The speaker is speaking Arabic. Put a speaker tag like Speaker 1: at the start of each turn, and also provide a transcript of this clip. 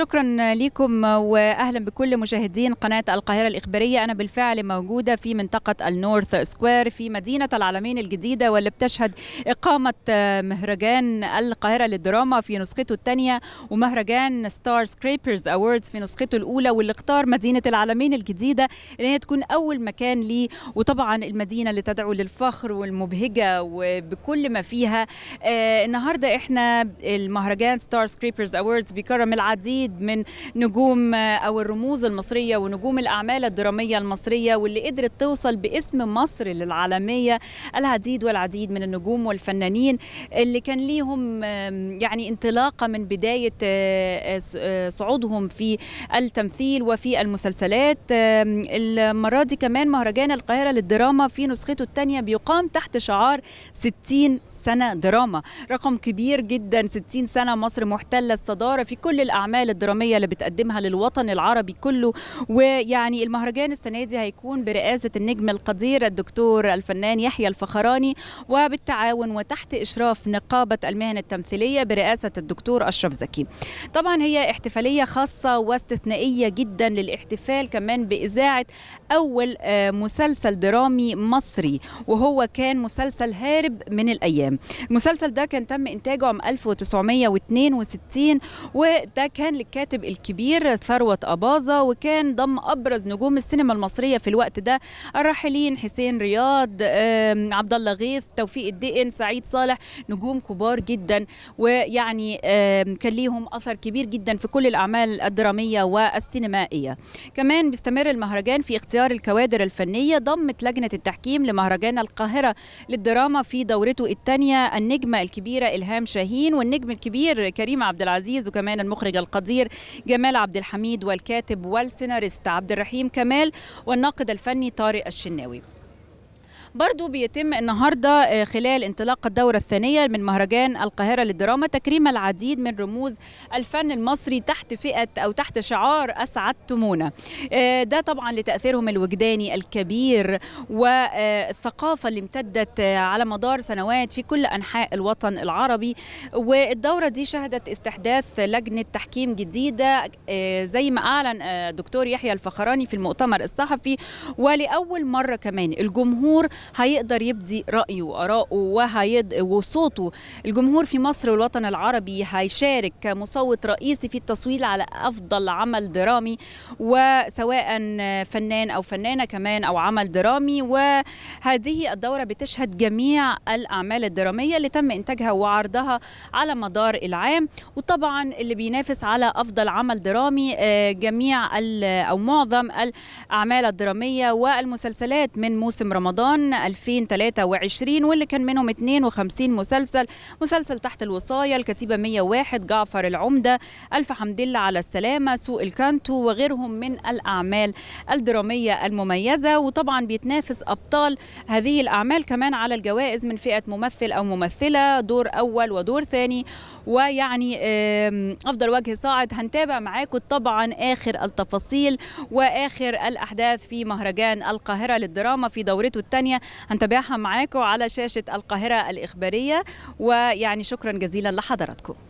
Speaker 1: شكرا لكم واهلا بكل مشاهدين قناه القاهره الاخباريه انا بالفعل موجوده في منطقه النورث سكوير في مدينه العالمين الجديده واللي بتشهد اقامه مهرجان القاهره للدراما في نسخته الثانيه ومهرجان ستار سكريبرز اووردز في نسخته الاولى واللي اختار مدينه العالمين الجديده ان هي تكون اول مكان ليه وطبعا المدينه اللي تدعو للفخر والمبهجه وبكل ما فيها آه، النهارده احنا المهرجان ستار سكريبرز اووردز بيكرم العديد العديد من نجوم آه، أو الرموز المصرية ونجوم الأعمال الدرامية المصرية واللي قدرت توصل باسم مصر للعالمية العديد والعديد من النجوم والفنانين اللي كان ليهم يعني انطلاقة من بداية آه، آه، صعودهم في التمثيل وفي المسلسلات المرة دي كمان مهرجان القاهرة للدراما في نسخته الثانية بيقام تحت شعار 60 سنة دراما رقم كبير جدا 60 سنة مصر محتلة الصدارة في كل الأعمال الدراميه اللي بتقدمها للوطن العربي كله ويعني المهرجان السنه دي هيكون برئاسه النجم القدير الدكتور الفنان يحيى الفخراني وبالتعاون وتحت اشراف نقابه المهن التمثيليه برئاسه الدكتور اشرف زكي. طبعا هي احتفاليه خاصه واستثنائيه جدا للاحتفال كمان باذاعه اول آه، مسلسل درامي مصري وهو كان مسلسل هارب من الايام. المسلسل ده كان تم انتاجه عام 1962 وده كان للكاتب الكبير ثروة أباظة وكان ضم أبرز نجوم السينما المصرية في الوقت ده الراحلين حسين رياض عبد الله غيث توفيق الدقن سعيد صالح نجوم كبار جدا ويعني كان ليهم أثر كبير جدا في كل الأعمال الدرامية والسينمائية كمان بيستمر المهرجان في اختيار الكوادر الفنية ضمت لجنة التحكيم لمهرجان القاهرة للدراما في دورته الثانية النجمة الكبيرة إلهام شاهين والنجم الكبير كريم عبد العزيز وكمان المخرج القدير الوزير جمال عبد الحميد والكاتب والسيناريست عبد الرحيم كمال والناقد الفني طارق الشناوي برضو بيتم النهاردة آه، خلال انطلاق الدورة الثانية من مهرجان القاهرة للدراما تكريم العديد من رموز الفن المصري تحت فئة أو تحت شعار أسعدتمونا آه، ده طبعا لتأثيرهم الوجداني الكبير والثقافة آه، اللي امتدت على مدار سنوات في كل أنحاء الوطن العربي والدورة دي شهدت استحداث لجنة تحكيم جديدة زي ما أعلن الدكتور يحيى الفخراني في المؤتمر الصحفي ولأول مرة كمان الجمهور هيقدر يبدي رأيه وآراءه وهيد... وصوته الجمهور في مصر والوطن العربي هيشارك كمصوت رئيسي في التصويت على أفضل عمل درامي وسواء فنان أو فنانة كمان أو عمل درامي وهذه الدورة بتشهد جميع الأعمال الدرامية اللي تم إنتاجها وعرضها على مدار العام وطبعا اللي بينافس على أفضل عمل درامي آه، جميع أو معظم الأعمال الدرامية والمسلسلات من موسم رمضان 2023 واللي كان منهم 52 مسلسل مسلسل تحت الوصاية الكتيبة 101 جعفر العمدة ألف حمد لله على السلامة سوء الكانتو وغيرهم من الأعمال الدرامية المميزة وطبعا بيتنافس أبطال هذه الأعمال كمان على الجوائز من فئة ممثل أو ممثلة دور أول ودور ثاني ويعني أفضل وجه صاعد هنتابع معاكم طبعا آخر التفاصيل وآخر الأحداث في مهرجان القاهرة للدراما في دورته الثانية هنتابعها معاكم على شاشة القاهرة الإخبارية ويعني شكرا جزيلا لحضراتكم